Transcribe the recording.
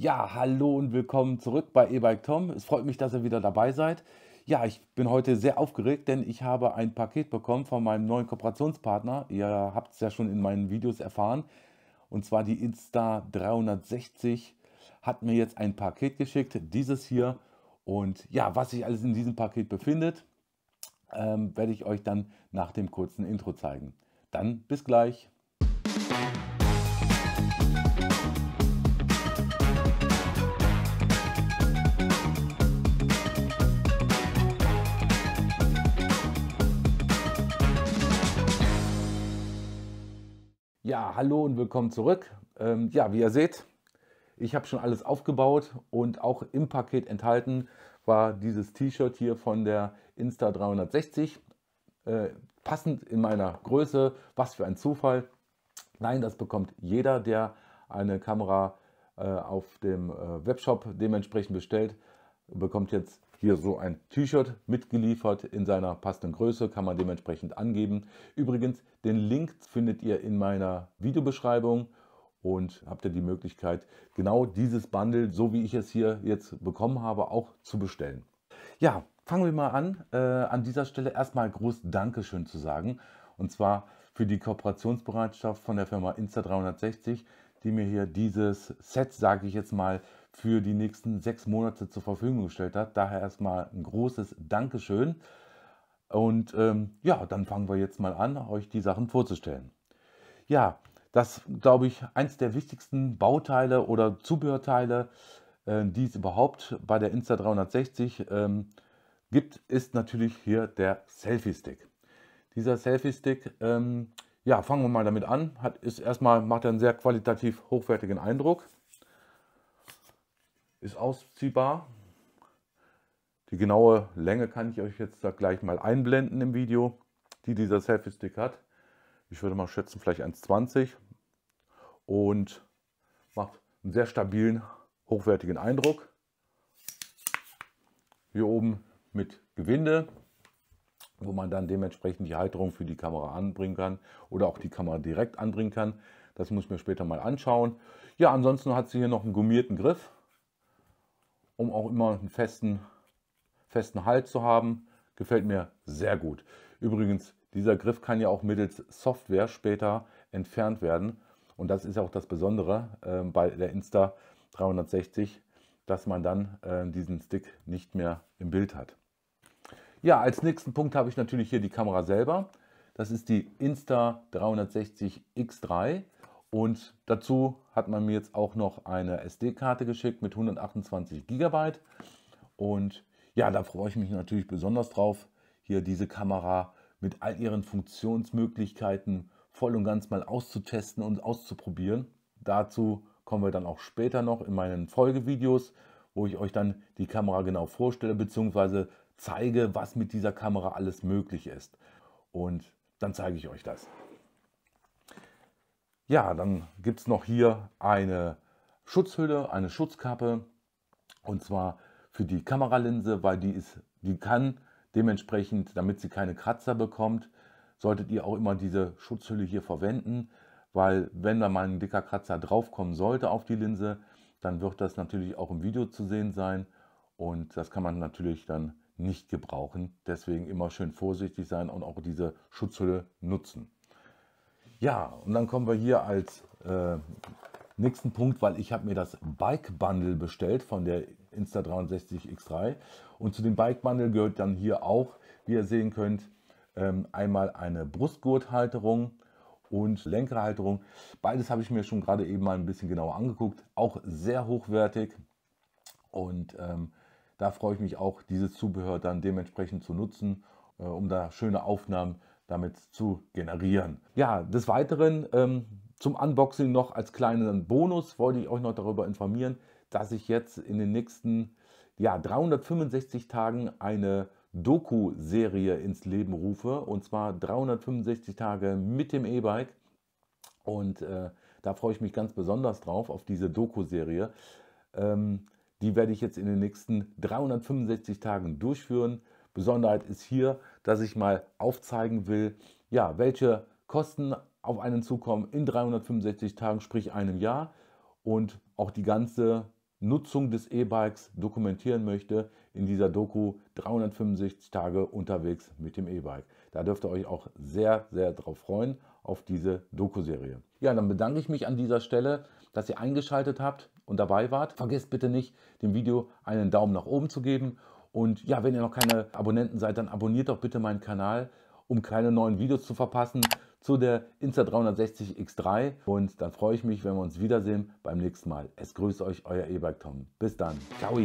Ja, hallo und willkommen zurück bei E-Bike Tom. Es freut mich, dass ihr wieder dabei seid. Ja, ich bin heute sehr aufgeregt, denn ich habe ein Paket bekommen von meinem neuen Kooperationspartner. Ihr habt es ja schon in meinen Videos erfahren. Und zwar die Insta360 hat mir jetzt ein Paket geschickt, dieses hier. Und ja, was sich alles in diesem Paket befindet, ähm, werde ich euch dann nach dem kurzen Intro zeigen. Dann bis gleich. Ja, hallo und willkommen zurück. Ähm, ja, wie ihr seht, ich habe schon alles aufgebaut und auch im Paket enthalten war dieses T-Shirt hier von der Insta360. Äh, passend in meiner Größe, was für ein Zufall. Nein, das bekommt jeder, der eine Kamera äh, auf dem äh, Webshop dementsprechend bestellt, bekommt jetzt hier so ein T-Shirt mitgeliefert in seiner passenden Größe, kann man dementsprechend angeben. Übrigens, den Link findet ihr in meiner Videobeschreibung und habt ihr die Möglichkeit, genau dieses Bundle, so wie ich es hier jetzt bekommen habe, auch zu bestellen. Ja, fangen wir mal an, äh, an dieser Stelle erstmal groß Dankeschön zu sagen und zwar für die Kooperationsbereitschaft von der Firma Insta360, die mir hier dieses Set, sage ich jetzt mal, für die nächsten sechs Monate zur Verfügung gestellt hat. Daher erstmal ein großes Dankeschön. Und ähm, ja, dann fangen wir jetzt mal an, euch die Sachen vorzustellen. Ja, das glaube ich, eins der wichtigsten Bauteile oder Zubehörteile, äh, die es überhaupt bei der Insta360 ähm, gibt, ist natürlich hier der Selfie-Stick. Dieser Selfie-Stick, ähm, ja, fangen wir mal damit an, hat, ist erstmal, macht einen sehr qualitativ hochwertigen Eindruck ist ausziehbar. Die genaue Länge kann ich euch jetzt da gleich mal einblenden im Video, die dieser Selfie-Stick hat. Ich würde mal schätzen, vielleicht 1,20 und macht einen sehr stabilen, hochwertigen Eindruck. Hier oben mit Gewinde, wo man dann dementsprechend die Halterung für die Kamera anbringen kann oder auch die Kamera direkt anbringen kann. Das muss ich mir später mal anschauen. Ja, ansonsten hat sie hier noch einen gummierten Griff um auch immer einen festen, festen Halt zu haben. Gefällt mir sehr gut. Übrigens, dieser Griff kann ja auch mittels Software später entfernt werden. Und das ist auch das Besondere äh, bei der Insta 360, dass man dann äh, diesen Stick nicht mehr im Bild hat. Ja, als nächsten Punkt habe ich natürlich hier die Kamera selber. Das ist die Insta 360 X3. Und dazu hat man mir jetzt auch noch eine SD-Karte geschickt mit 128 GB. Und ja, da freue ich mich natürlich besonders drauf, hier diese Kamera mit all ihren Funktionsmöglichkeiten voll und ganz mal auszutesten und auszuprobieren. Dazu kommen wir dann auch später noch in meinen Folgevideos, wo ich euch dann die Kamera genau vorstelle bzw. zeige, was mit dieser Kamera alles möglich ist. Und dann zeige ich euch das. Ja, dann gibt es noch hier eine Schutzhülle, eine Schutzkappe und zwar für die Kameralinse, weil die ist, die kann dementsprechend, damit sie keine Kratzer bekommt, solltet ihr auch immer diese Schutzhülle hier verwenden, weil wenn da mal ein dicker Kratzer draufkommen sollte auf die Linse, dann wird das natürlich auch im Video zu sehen sein und das kann man natürlich dann nicht gebrauchen. Deswegen immer schön vorsichtig sein und auch diese Schutzhülle nutzen. Ja, und dann kommen wir hier als äh, nächsten Punkt, weil ich habe mir das Bike Bundle bestellt von der insta 63 X3. Und zu dem Bike Bundle gehört dann hier auch, wie ihr sehen könnt, ähm, einmal eine Brustgurthalterung und Lenkerhalterung. Beides habe ich mir schon gerade eben mal ein bisschen genauer angeguckt. Auch sehr hochwertig. Und ähm, da freue ich mich auch, dieses Zubehör dann dementsprechend zu nutzen, äh, um da schöne Aufnahmen zu damit zu generieren. Ja, des Weiteren ähm, zum Unboxing noch als kleinen Bonus wollte ich euch noch darüber informieren, dass ich jetzt in den nächsten ja, 365 Tagen eine Doku-Serie ins Leben rufe und zwar 365 Tage mit dem E-Bike und äh, da freue ich mich ganz besonders drauf auf diese Doku-Serie. Ähm, die werde ich jetzt in den nächsten 365 Tagen durchführen Besonderheit ist hier, dass ich mal aufzeigen will, ja, welche Kosten auf einen zukommen in 365 Tagen, sprich einem Jahr und auch die ganze Nutzung des E-Bikes dokumentieren möchte in dieser Doku 365 Tage unterwegs mit dem E-Bike. Da dürft ihr euch auch sehr, sehr drauf freuen auf diese Doku-Serie. Ja, dann bedanke ich mich an dieser Stelle, dass ihr eingeschaltet habt und dabei wart. Vergesst bitte nicht, dem Video einen Daumen nach oben zu geben und ja, wenn ihr noch keine Abonnenten seid, dann abonniert doch bitte meinen Kanal, um keine neuen Videos zu verpassen zu der Insta360 X3. Und dann freue ich mich, wenn wir uns wiedersehen beim nächsten Mal. Es grüßt euch, euer E-Bike Tom. Bis dann. Ciao.